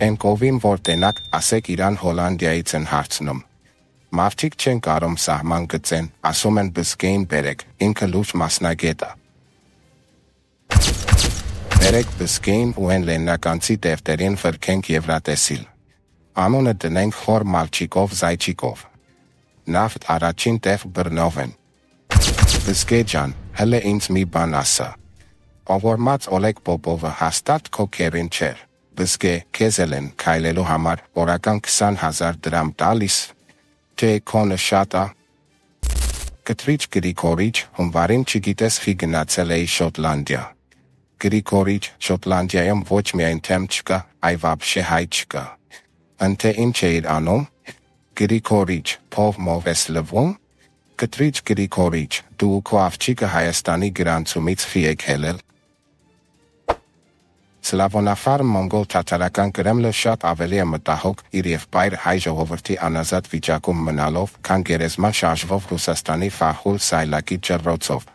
Են կովին որ տենակ ասեք իրան Հոլանդիայից են հարցնում։ Մարդիկ չեն կարում սահման գծեն, ասում են բսկեին բերեք, ինքը լուրջ մասնագետ է։ Բերեք բսկեին ու են լեննականցի դեվտերին վրքենք եվրատեսիլ։ Անունը դնենք խոր մալչիկով զայչիկով։ Նավ առաջին տեղ բրնով են։ Բսկե ջան, հələ ինձ մի բան ասա։ Ովորմած Օլեգ Պոպովը հաստատ քո կերին չէր պետք է քեզ էլ են քայլելու համար օրական 20000 դրամ տալիս, թե քոնը շատ է։ Կտրիչ Գրիգորիչ հունվարին չգիտես խի գնացել էի Շոտլանդիա։ Գրիգորիչ Շոտլանդիայում ոչ միայն թեմ չկա, այլ вообще հայ չկա։ Անթե ինչ է իր անում։ Գրիգորիչ Փով մովես լվում։ Կտրիչ Գրիգորիչ դու քո աղջիկը Հայաստանի գրանցումից խի եկել Սլավոնաֆարմ մոնգոլ թաթարական Կրեմլը շատ ավելի է մտահոգ իր եւ բայր հայ ժողովրդի անազատ վիճակում մնալով, քան գերեզման շարժվող Ռուսաստանի ֆախուլ սայլակի ճռռոցով։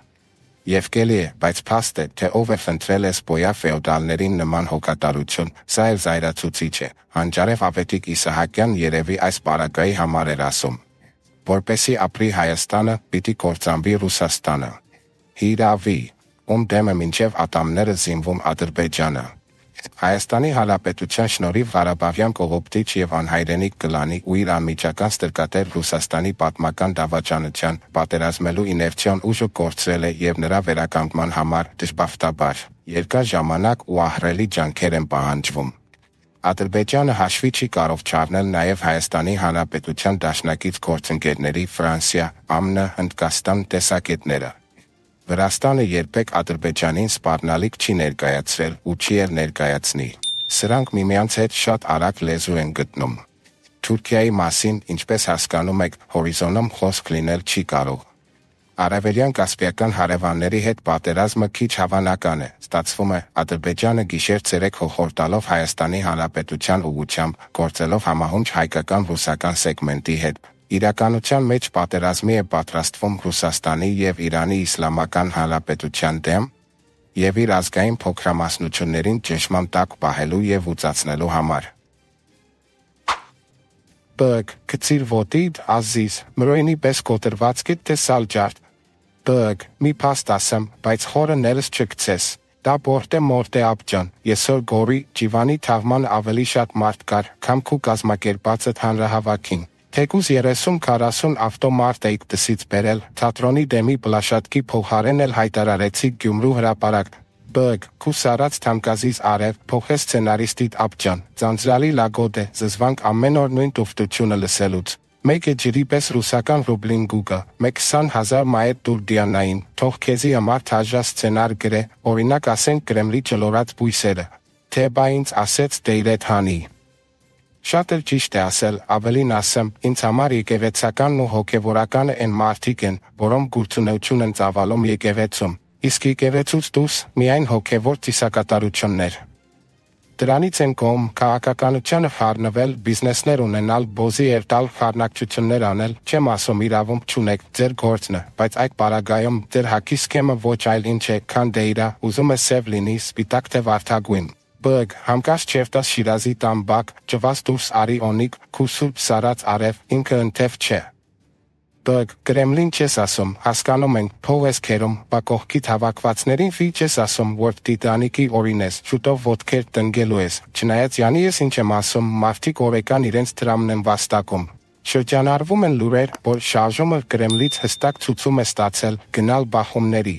Եվ գելի է, բայց փաստ է, թե ով է ընտրել այս բոյա ֆեոդալներին նման հոգատարություն, սա էլ զայրացուցիչ է։ Հանճարև Ավետիկ Իսահակյան երևի այս պարագայի համար էր ասում. Որպեսի ապրի Հայաստանը, պիտի կործանվի Ռուսաստանը։ Հիրավի, ում դեմը մինչև ատամները զինվում Ադրբեջանը։ Հայաստանի Հանրապետության շնորհիվ Ղարաբաղյան կողոպտիչ եւ անհայրենիք գլանի ու իր անմիջական ստրկատեր Ռուսաստանի պատմական դավաճանության պատերազմելու իներցիան ուժը կորցրել է եւ նրա վերականգնման համար դժբախտաբար երկար ժամանակ ու ահռելի ջանքեր են պահանջվում։ Ադրբեջանը հաշվի չի կարող չառնել նաև Հայաստանի Հանրապետության դաշնակից գործընկերների Ֆրանսիա, ԱՄՆ, Հնդկաստան տեսակետները։ Վրաստանը երբեք Ադրբեջանին սպառնալիք չի ներկայացրել ու չի էլ ներկայացնի։ Սրանք միմյանց հետ շատ արագ լեզու են գտնում։ Թուրքիայի մասին, ինչպես հասկանում եք, հորիզոնում խոսք լինել չի կարող։ Արևելյան Կասպիական հարևանների հետ պատերազմը քիչ հավանական է։ Ստացվում է Ադրբեջանը գիշեր-ցերեկ հոխորտալով Հայաստանի Հանրապետության ուղությամբ գործելով համահունչ հայկական ռուսական սեգմենտի հետ իրականության մեջ պատերազմի է պատրաստվում Ռուսաստանի եւ Իրանի Իսլամական Հանրապետության դեմ եւ իր ազգային փոքրամասնություններին ճշմամ տակ պահելու եւ ուծացնելու համար։ Բկ, կցիր ոտիդ, ազիզ, մրոյնի պես կոտրված կիտ թե սալջարդ։ Բկ, մի պաստ ասեմ, բայց խորը ներս չգցես։ Դա բորտե մորտե ապջան, եսօր գորի, ճիվանի թավման ավելի շատ մարդ կար, կամ կու կազմակերպացըտ հանրահավակին։ Թեկուզ 30-40 ավտոմարտ էիք դսից բերել, թատրոնի դեմի պլաշատկի փոխարեն էլ հայտարարեցի Գյումրու հրապարակ։ Բգ, քուսարած թանկազից արև, փոխես սցենարիստիդ ապճան, ծանծրալի լագոտ է, զզվանք ամեն օր նույն տուֆտությունը լսելուց։ Մեկը ջրի պես ռուսական ռուբլին գուկը, մեկ 20 հազար մայր դուրդիանային, թող քեզի համար թաժա սցենար գրե, օրինակ ասենք Կրեմլի ճլորած բույսերը։ Թե բա ինձ ասեց Դեյրետ Հանի։ Շատ էլ ճիշտ է ասել, ավելին ասեմ, ինձ համար եկեղեցականն ու հոգևորականը այն մարդիկ են, որոնք գործունեություն են ծավալում եկեղեցում, իսկ եկեղեցուց դուրս միայն հոգևոր ծիսակատարություններ։ Դրանից են կողմ քաղաքականությանը խառնվել, բիզնեսներ ունենալ, բոզի եւ տալ խառնակցություններ անել, չեմ ասում իրավունք չունեք ձեր գործնը, բայց այդ բարագայում ձեր հակիսկեմը ոչ այլ ինչ է, քան դեիրա, ուզում է սև լինի, սպիտակ թե վարդագույն բգ համկաս չեվտաս շիրազի տամբակ ճվաս դուրս արի օնիկ քուսուբ սարած արև ինքը ընթև չէ բգ գրեմլին չես ասում հասկանում ենք փովես քերում բա կողքիդ հավաքվածներին վի չես ասում որ տիտանիկի օրինես շուտով ոդքեր տնգելու ես չնայած յանի ես ինչ եմ ասում մարդիկ օրեկան իրենց տրամն են վաստակում Շրջանառվում են լուրեր, որ շարժումը Կրեմլից հստակ ցույցում է ստացել գնալ բախումների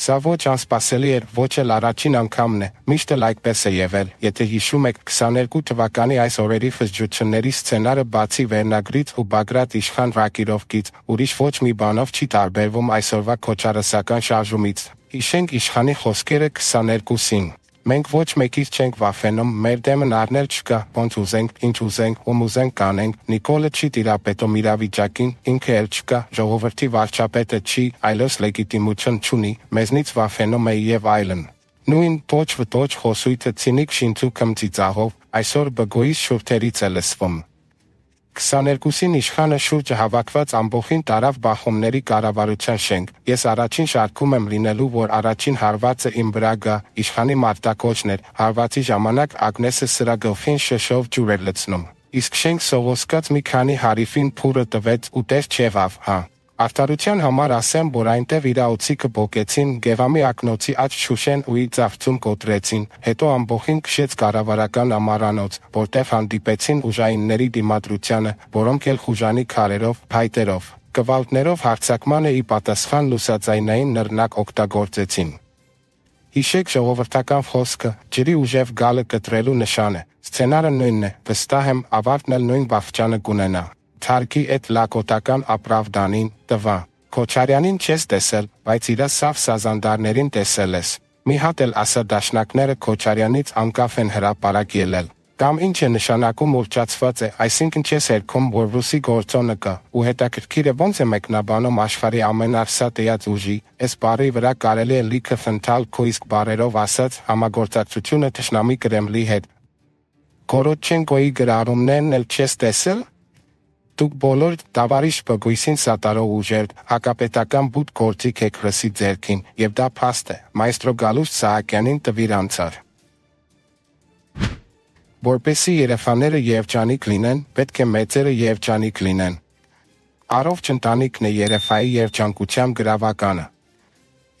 Սա ոչ անսպասելի էր, ոչ էլ առաջին անգամն է։ Միշտ էլ այդպես է եղել։ Եթե հիշում եք 22 թվականի այս օրերի ֆզջությունների սցենարը բացի վերնագրից ու Բագրատ Իշխան Ռակիրովկից, ուրիշ ոչ մի բանով չի տարբերվում այսօրվա կոչարասական շարժումից։ Հիշենք Իշխանի խոսքերը 22-ին։ Մենք ոչ մեկից չենք վախենում, մեր դեմը նարնել չկա, ոնց ուզենք, ինչ ուզենք, ում ուզենք կանենք։ Նիկոլը չի տիրապետում իրավիճակին, ինքը էլ չկա, ժողովրդի վարչապետը չի, այլոց լեգիտիմություն չունի, մեզնից վախենում է եւ այլն։ Նույն ոչ վտոչ խոսույթը ցինիկ շինցու կմծիծաղով այսօր բգոյի շուրթերից է լսվում։ 22-ին իշխանը շուրջը հավաքված ամբողին տարավ բախումների կառավարության շենք։ Ես առաջին շարքում եմ լինելու, որ առաջին հարվածը իմ վրա գա, իշխանի մարտակոչն էր։ Հարվածի ժամանակ Ագնեսը սրա գլխին շշով ջուր էր լցնում։ Իսկ շենք սողոսկած մի քանի հարիֆին փուրը տվեց ու տես չևավ, հա։ Արդարության համար ասեմ, որ այնտեղ իրաուցիկը բոկեցին, Գևամի ակնոցի աջ շուշեն ու իծավցում կոտրեցին, հետո ամբողին քշեց կառավարական ամարանոց, որտեղ հանդիպեցին ուժայինների դիմադրությանը, որոնք էլ խուժանի քարերով, փայտերով, կվալտներով հարցակմանը ի պատասխան լուսաձայնային նռնակ օգտագործեցին։ Հիշեք ժողովրդական խոսքը, ջրի ուժև գալը կտրելու նշան է։ Սցենարը նույնն է, վստահ եմ ավարտն էլ նույն վախճանը կունենա։ Թարքի այդ լակոտական ապրավդանին տվա։ Քոչարյանին չես տեսել, բայց իրա սավ սազանդարներին տեսել ես։ Մի հատ էլ ասա դաշնակները Քոչարյանից անկաֆ են հրաապարակ ելել։ Կամ ինչ է նշանակում ուռճացված է, այսինքն չես երկում, որ ռուսի գործոնը կա, ու հետաքրքիրը ոնց է մեկնաբանում աշխարհի ամենարսատեյած ուժի, այս բարի վրա կարելի է լիքը ֆնթալ քոիսկ բարերով ասած համագործակցությունը թշնամի Կրեմլի հետ։ Կորոչենկոյի գրառումներն էլ չես տեսել, Դուք բոլոր դավարիշ բգույսին սատարող ուժեր, հակապետական բուտ գործիք եք հրսի ձերքին, և դա փաստ է, մայստրո գալուս Սահակյանին տվիր անցար։ Որպեսի երեխաները երջանիկ լինեն, պետք է մեծերը երջանիկ լինեն։ Արով չընտանիքն է երեխայի երջանկությամ գրավականը։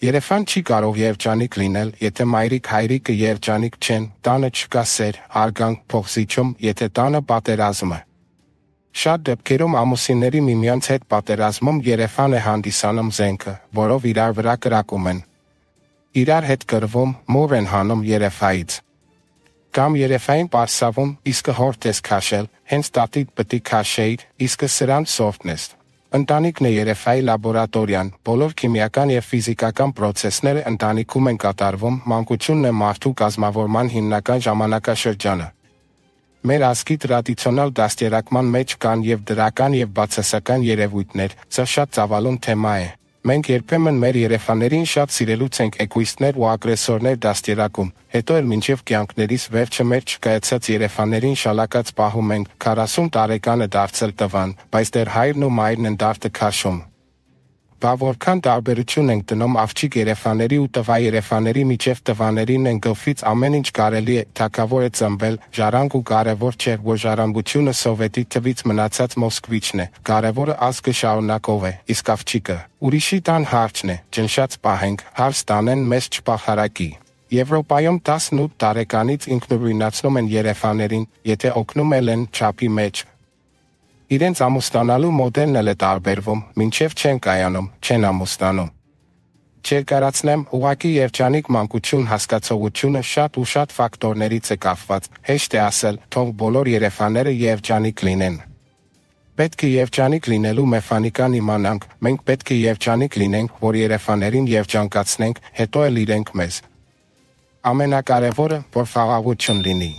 Երեխան չի կարող երջանիկ լինել, եթե մայրիկ հայրիկը երջանիկ չեն, տանը չկա սեր, արգանք, փոխզիջում, եթե տանը պատերազմ է։ Շատ դեպքերում ամուսինների միմյանց հետ պատերազմում երեխան է հանդիսանում զենքը, որով իրար վրա կրակում են։ Իրար հետ կրվում, մուր են հանում երեխայից։ Կամ երեխային պարսավում, իսկ հորդ ես քաշել, հենց տատիկ պտի քաշեիր, իսկ սրան սովտն ես։ Ընտանիքն է երեխայի լաբորատորիան, բոլոր քիմիական և ֆիզիկական պրոցեսները ընտանիքում են կատարվում, մանկությունն է մարդու կազմավորման հիմնական ժամանակաշրջանը։ Մեր ազգի տրադիցիոնալ դաստիարակման մեջ կան եւ դրական եւ բացասական երևույթներ։ Սա շատ ցավալուն թեմա է։ Մենք երբեմն մեր երեխաներին շատ սիրելուց ենք էգոիստներ ու ագրեսորներ դաստիարակում։ Հետո էլ մինչև կյանքներից վերջը մեր չկայացած երեխաներին շալակած պահում ենք 40 տարեկանը դարձել տվան, բայց դեռ հայրն ու մայրն են դարձել քաշում։ Բա որքան տարբերություն ենք դնում աղջիկ երեխաների ու տվա երեխաների միջև տվաներին ընկլվից ամեն ինչ կարելի է թակավոր է ծնվել, ժարանք ու կարևոր չէր, որ ժառանգությունը սովետի թվից մնացած մոսկվիչն է, կարևորը ազգը շարունակով է, իսկ աղջիկը ուրիշի տան հարցն է, ճնշած պահենք, հարց տանեն մեզ չպախարակի։ Եվրոպայում 18 տարեկանից ինքնուրույնացնում են երեխաներին, եթե օգնում են չափի մեջ, Իրենց ամուսնանալու մոդելն էլ է տարբերվում, մինչև չեն կայանում, չեն ամուսնանում։ Չերկարացնեմ, ուղակի երջանիկ մանկություն հասկացողությունը շատ ու շատ ֆակտորներից է կախված։ Հեշտ է ասել, թող բոլոր երեխաները երջանիկ լինեն։ Պետք է երջանիկ լինելու մեխանիկան իմանանք։ Մենք պետք է երջանիկ լինենք, որ երեխաներին երջանկացնենք, հետո էլ իրենք մեզ։ Ամենակարևորը, որ խաղաղություն լինի։